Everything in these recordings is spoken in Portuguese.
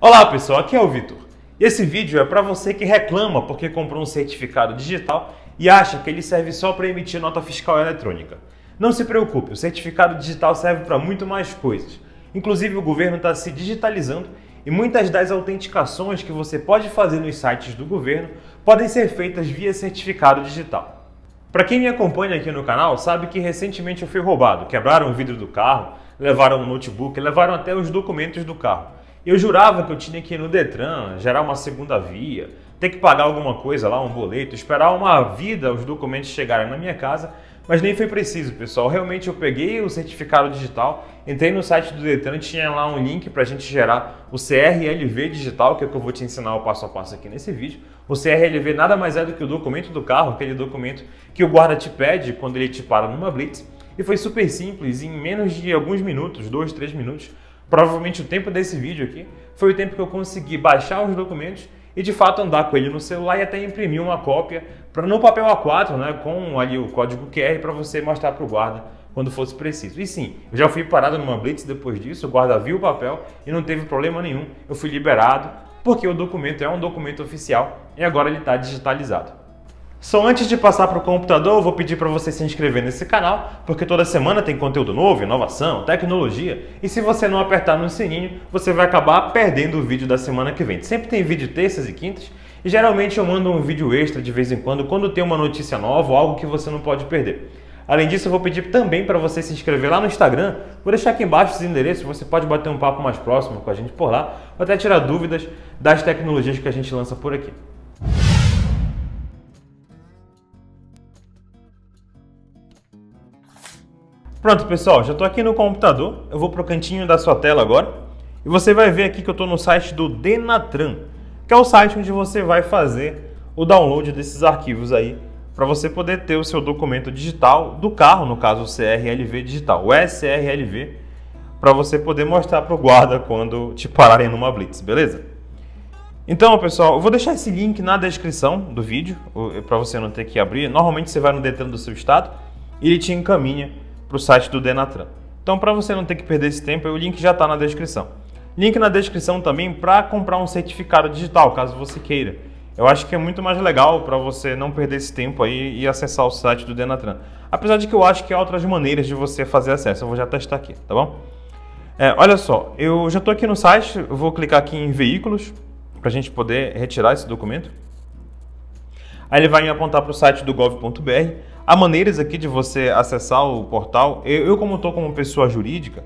Olá pessoal, aqui é o Vitor. Esse vídeo é para você que reclama porque comprou um certificado digital e acha que ele serve só para emitir nota fiscal eletrônica. Não se preocupe, o certificado digital serve para muito mais coisas. Inclusive, o governo está se digitalizando e muitas das autenticações que você pode fazer nos sites do governo podem ser feitas via certificado digital. Para quem me acompanha aqui no canal, sabe que recentemente eu fui roubado. Quebraram o vidro do carro, levaram o um notebook, levaram até os documentos do carro. Eu jurava que eu tinha que ir no Detran, gerar uma segunda via, ter que pagar alguma coisa lá, um boleto, esperar uma vida os documentos chegarem na minha casa, mas nem foi preciso, pessoal. Realmente eu peguei o certificado digital, entrei no site do Detran, tinha lá um link para a gente gerar o CRLV digital, que é o que eu vou te ensinar o passo a passo aqui nesse vídeo. O CRLV nada mais é do que o documento do carro, aquele documento que o guarda te pede quando ele te para numa blitz. E foi super simples, em menos de alguns minutos, dois, três minutos, Provavelmente o tempo desse vídeo aqui foi o tempo que eu consegui baixar os documentos e de fato andar com ele no celular e até imprimir uma cópia para no papel A4, né, com ali o código QR para você mostrar para o guarda quando fosse preciso. E sim, eu já fui parado numa blitz depois disso, o guarda viu o papel e não teve problema nenhum, eu fui liberado porque o documento é um documento oficial e agora ele está digitalizado. Só antes de passar para o computador, eu vou pedir para você se inscrever nesse canal, porque toda semana tem conteúdo novo, inovação, tecnologia. E se você não apertar no sininho, você vai acabar perdendo o vídeo da semana que vem. Sempre tem vídeo terças e quintas, e geralmente eu mando um vídeo extra de vez em quando, quando tem uma notícia nova ou algo que você não pode perder. Além disso, eu vou pedir também para você se inscrever lá no Instagram. Vou deixar aqui embaixo os endereços, você pode bater um papo mais próximo com a gente por lá, ou até tirar dúvidas das tecnologias que a gente lança por aqui. Pronto, pessoal, já estou aqui no computador. Eu vou para o cantinho da sua tela agora. E você vai ver aqui que eu estou no site do Denatran, que é o site onde você vai fazer o download desses arquivos aí, para você poder ter o seu documento digital do carro, no caso o CRLV digital, o SRLV, para você poder mostrar para o guarda quando te pararem numa blitz, beleza? Então, pessoal, eu vou deixar esse link na descrição do vídeo, para você não ter que abrir. Normalmente você vai no Detran do seu estado e ele te encaminha para o site do Denatran. Então, para você não ter que perder esse tempo, o link já está na descrição. Link na descrição também para comprar um certificado digital, caso você queira. Eu acho que é muito mais legal para você não perder esse tempo aí e acessar o site do Denatran. Apesar de que eu acho que há outras maneiras de você fazer acesso, eu vou já testar aqui, tá bom? É, olha só, eu já estou aqui no site, vou clicar aqui em veículos para a gente poder retirar esse documento. Aí ele vai me apontar para o site do gov.br. Há maneiras aqui de você acessar o portal. Eu, eu como estou como pessoa jurídica,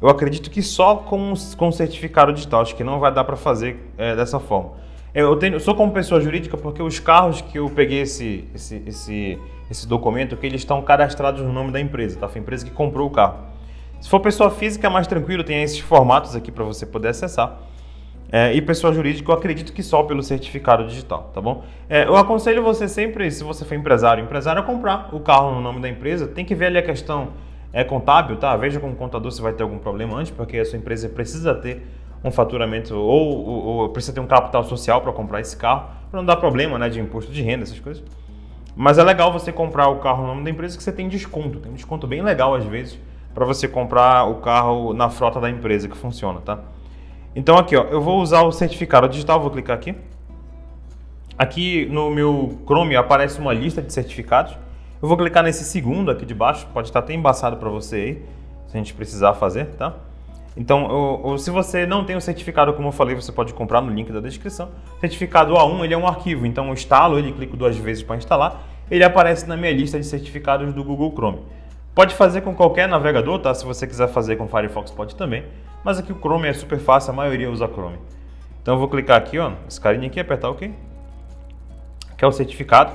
eu acredito que só com, com certificado digital, acho que não vai dar para fazer é, dessa forma. Eu, tenho, eu sou como pessoa jurídica porque os carros que eu peguei esse, esse, esse, esse documento, que eles estão cadastrados no nome da empresa, tá? Foi a empresa que comprou o carro. Se for pessoa física, é mais tranquilo, tem esses formatos aqui para você poder acessar. É, e pessoa jurídica, eu acredito que só pelo certificado digital, tá bom? É, eu aconselho você sempre, se você for empresário, empresário a comprar o carro no nome da empresa, tem que ver ali a questão é contábil, tá? Veja com o contador se vai ter algum problema antes, porque a sua empresa precisa ter um faturamento ou, ou, ou precisa ter um capital social para comprar esse carro, para não dar problema, né, de imposto de renda, essas coisas. Mas é legal você comprar o carro no nome da empresa que você tem desconto, tem um desconto bem legal às vezes para você comprar o carro na frota da empresa que funciona, tá? Então aqui, ó, eu vou usar o certificado digital, vou clicar aqui. Aqui no meu Chrome aparece uma lista de certificados. Eu vou clicar nesse segundo aqui de baixo, pode estar até embaçado para você aí, se a gente precisar fazer, tá? Então, ou, se você não tem o certificado, como eu falei, você pode comprar no link da descrição. Certificado A1, ele é um arquivo, então eu instalo ele, clico duas vezes para instalar, ele aparece na minha lista de certificados do Google Chrome. Pode fazer com qualquer navegador, tá? Se você quiser fazer com Firefox, pode também. Mas aqui o Chrome é super fácil, a maioria usa Chrome. Então eu vou clicar aqui, ó, esse carinha aqui, apertar OK. Que é o certificado.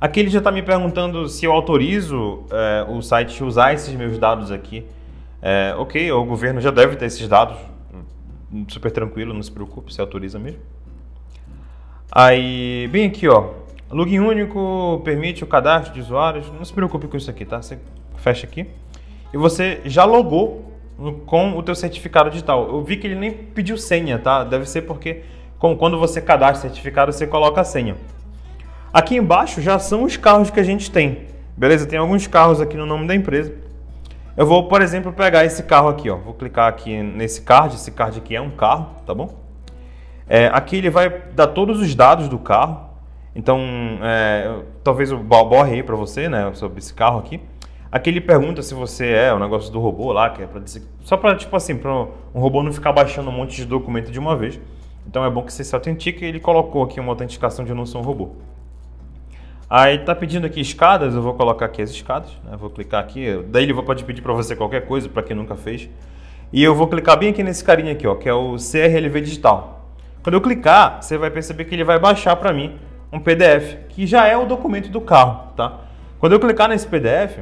Aqui ele já está me perguntando se eu autorizo é, o site usar esses meus dados aqui. É, ok, o governo já deve ter esses dados. Super tranquilo, não se preocupe, se autoriza mesmo. Aí, bem aqui, ó. Login único permite o cadastro de usuários. Não se preocupe com isso aqui, tá? Você fecha aqui. E você já logou com o teu certificado digital. Eu vi que ele nem pediu senha, tá? Deve ser porque quando você cadastra certificado, você coloca a senha. Aqui embaixo já são os carros que a gente tem. Beleza? Tem alguns carros aqui no nome da empresa. Eu vou, por exemplo, pegar esse carro aqui, ó. Vou clicar aqui nesse card. Esse card aqui é um carro, tá bom? É, aqui ele vai dar todos os dados do carro. Então, é, talvez eu borre aí para você, né, sobre esse carro aqui. Aqui ele pergunta se você é o negócio do robô lá, que é para dizer. Só para, tipo assim, para um robô não ficar baixando um monte de documento de uma vez. Então é bom que você se autentique. Ele colocou aqui uma autenticação de não ser um robô. Aí tá pedindo aqui escadas, eu vou colocar aqui as escadas, né? Vou clicar aqui, daí ele pode pedir para você qualquer coisa, para quem nunca fez. E eu vou clicar bem aqui nesse carinha aqui, ó, que é o CRLV Digital. Quando eu clicar, você vai perceber que ele vai baixar para mim um PDF, que já é o documento do carro, tá? Quando eu clicar nesse PDF,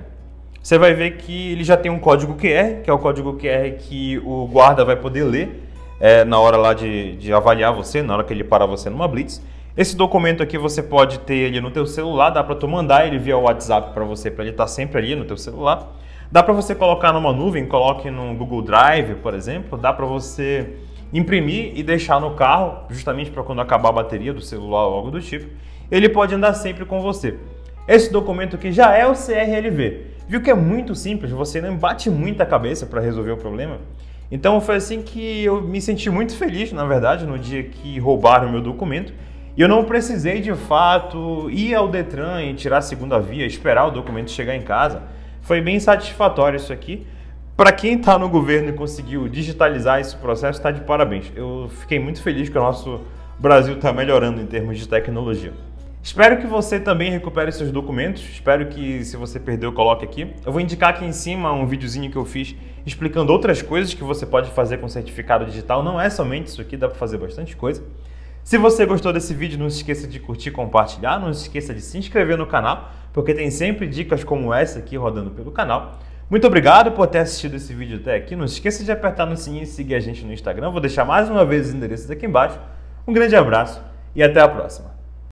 você vai ver que ele já tem um código QR, que é o código QR que o guarda vai poder ler é, na hora lá de, de avaliar você, na hora que ele parar você numa blitz. Esse documento aqui você pode ter ele no teu celular, dá para tu mandar ele via WhatsApp para você, para ele estar tá sempre ali no teu celular. Dá para você colocar numa nuvem, coloque no Google Drive, por exemplo, dá para você imprimir e deixar no carro, justamente para quando acabar a bateria do celular ou algo do tipo. Ele pode andar sempre com você. Esse documento aqui já é o CRLV. Viu que é muito simples, você não bate muita cabeça para resolver o problema? Então foi assim que eu me senti muito feliz, na verdade, no dia que roubaram meu documento. E eu não precisei de fato ir ao Detran e tirar a segunda via, esperar o documento chegar em casa. Foi bem satisfatório isso aqui. Para quem está no governo e conseguiu digitalizar esse processo, está de parabéns. Eu fiquei muito feliz que o nosso Brasil está melhorando em termos de tecnologia. Espero que você também recupere seus documentos. Espero que, se você perdeu, coloque aqui. Eu vou indicar aqui em cima um videozinho que eu fiz explicando outras coisas que você pode fazer com certificado digital. Não é somente isso aqui, dá para fazer bastante coisa. Se você gostou desse vídeo, não se esqueça de curtir, compartilhar, não se esqueça de se inscrever no canal, porque tem sempre dicas como essa aqui rodando pelo canal. Muito obrigado por ter assistido esse vídeo até aqui. Não se esqueça de apertar no sininho e seguir a gente no Instagram. Vou deixar mais uma vez os endereços aqui embaixo. Um grande abraço e até a próxima.